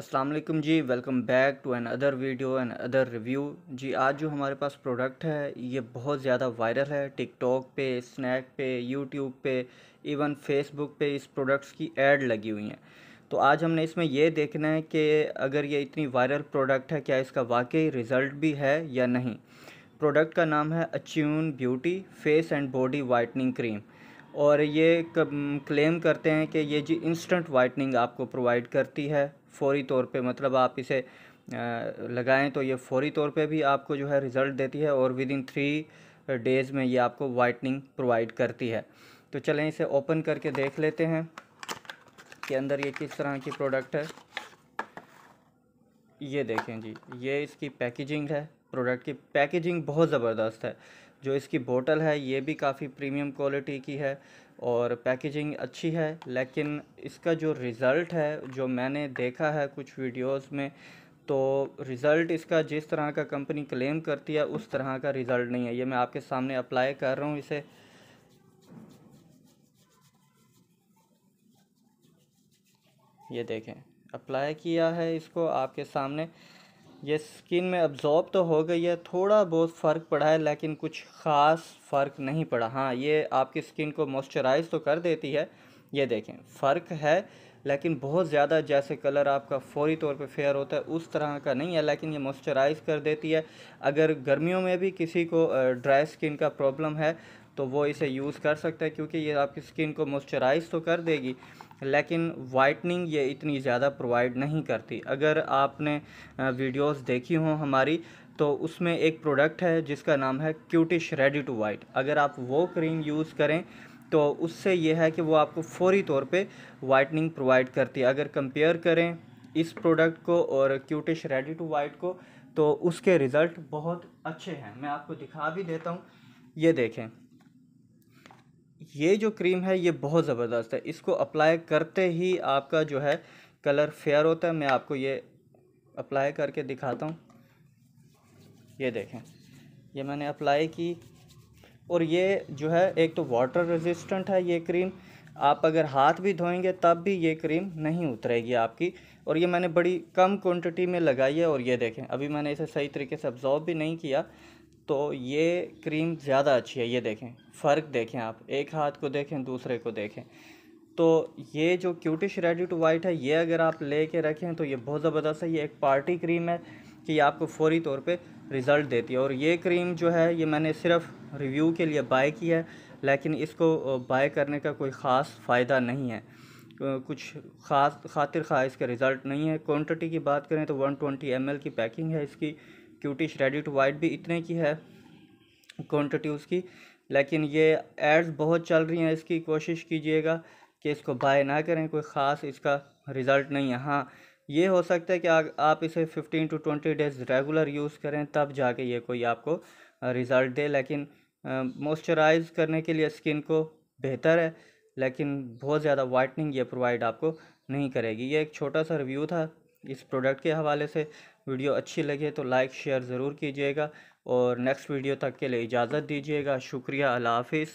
अस्सलाम वालेकुम जी welcome back to another video and other review जी आज जो हमारे पास प्रोडक्ट है ये बहुत ज़्यादा वायरल है टिकटॉक पे स्नैक पे यूट्यूब पे इवन फेसबुक पे इस प्रोडक्ट्स की एड लगी हुई हैं तो आज हमने इसमें यह देखना है कि अगर ये इतनी वायरल प्रोडक्ट है क्या इसका वाकई रिज़ल्ट भी है या नहीं प्रोडक्ट का नाम है अच्यून beauty face and body whitening cream और ये क्लेम करते हैं कि ये जी इंस्टेंट वाइटनिंग आपको प्रोवाइड करती है फ़ौरी तौर पे मतलब आप इसे लगाएं तो ये फ़ौरी तौर पे भी आपको जो है रिज़ल्ट देती है और विद इन थ्री डेज़ में ये आपको वाइटनिंग प्रोवाइड करती है तो चलें इसे ओपन करके देख लेते हैं कि अंदर ये किस तरह की प्रोडक्ट है ये देखें जी ये इसकी पैकेजिंग है प्रोडक्ट की पैकेजिंग बहुत ज़बरदस्त है जो इसकी बोतल है ये भी काफ़ी प्रीमियम क्वालिटी की है और पैकेजिंग अच्छी है लेकिन इसका जो रिज़ल्ट है जो मैंने देखा है कुछ वीडियोस में तो रिज़ल्ट इसका जिस तरह का कंपनी क्लेम करती है उस तरह का रिज़ल्ट नहीं है ये मैं आपके सामने अप्लाई कर रहा हूँ इसे ये देखें अप्लाई किया है इसको आपके सामने ये स्किन में अब्ज़ॉर्ब तो हो गई है थोड़ा बहुत फ़र्क पड़ा है लेकिन कुछ ख़ास फ़र्क नहीं पड़ा हाँ ये आपकी स्किन को मॉइस्चराइज़ तो कर देती है ये देखें फ़र्क है लेकिन बहुत ज़्यादा जैसे कलर आपका फौरी तौर पे फेयर होता है उस तरह का नहीं है लेकिन ये मॉइस्चराइज़ कर देती है अगर गर्मियों में भी किसी को ड्राई स्किन का प्रॉब्लम है तो वो इसे यूज़ कर सकते हैं क्योंकि ये आपकी स्किन को मॉइस्चराइज तो कर देगी लेकिन वाइटनिंग ये इतनी ज़्यादा प्रोवाइड नहीं करती अगर आपने वीडियोस देखी हों हमारी तो उसमें एक प्रोडक्ट है जिसका नाम है क्यूटिश रेडी टू वाइट अगर आप वो क्रीम यूज़ करें तो उससे यह है कि वो आपको फौरी तौर पे वाइटनिंग प्रोवाइड करती है अगर कंपेयर करें इस प्रोडक्ट को और क्यूटिश रेडी टू वाइट को तो उसके रिज़ल्ट बहुत अच्छे हैं मैं आपको दिखा भी देता हूँ ये देखें ये जो क्रीम है ये बहुत ज़बरदस्त है इसको अप्लाई करते ही आपका जो है कलर फेयर होता है मैं आपको ये अप्लाई करके दिखाता हूँ ये देखें ये मैंने अप्लाई की और ये जो है एक तो वाटर रेजिस्टेंट है ये क्रीम आप अगर हाथ भी धोएंगे तब भी ये क्रीम नहीं उतरेगी आपकी और ये मैंने बड़ी कम क्वांटिटी में लगाई है और ये देखें अभी मैंने इसे सही तरीके से अब्जॉर्ब भी नहीं किया तो ये क्रीम ज़्यादा अच्छी है ये देखें फ़र्क देखें आप एक हाथ को देखें दूसरे को देखें तो ये जो क्यूटिश रेडी टू वाइट है ये अगर आप ले कर रखें तो ये बहुत ज़बरदस्त है ये एक पार्टी क्रीम है कि आपको फौरी तौर पे रिज़ल्ट देती है और ये क्रीम जो है ये मैंने सिर्फ रिव्यू के लिए बाय की है लेकिन इसको बाय करने का कोई ख़ास फ़ायदा नहीं है कुछ ख़ास खातिर खास इसका रिज़ल्ट नहीं है क्वांटिटी की बात करें तो 120 ml की पैकिंग है इसकी क्यूटी रेडी टू वाइट भी इतने की है क्वान्टिटी उसकी लेकिन ये एड्स बहुत चल रही हैं इसकी कोशिश कीजिएगा कि इसको बाय ना करें कोई ख़ास इसका रिज़ल्ट नहीं है हाँ ये हो सकता है कि आप इसे fifteen to twenty days regular use करें तब जाके ये कोई आपको रिज़ल्ट दे लेकिन मॉइस्चराइज करने के लिए स्किन को बेहतर है लेकिन बहुत ज़्यादा वाइटनिंग ये प्रोवाइड आपको नहीं करेगी ये एक छोटा सा रिव्यू था इस प्रोडक्ट के हवाले से वीडियो अच्छी लगे तो लाइक शेयर ज़रूर कीजिएगा और नेक्स्ट वीडियो तक के लिए इजाज़त दीजिएगा शुक्रिया अल्लाह हाफिज़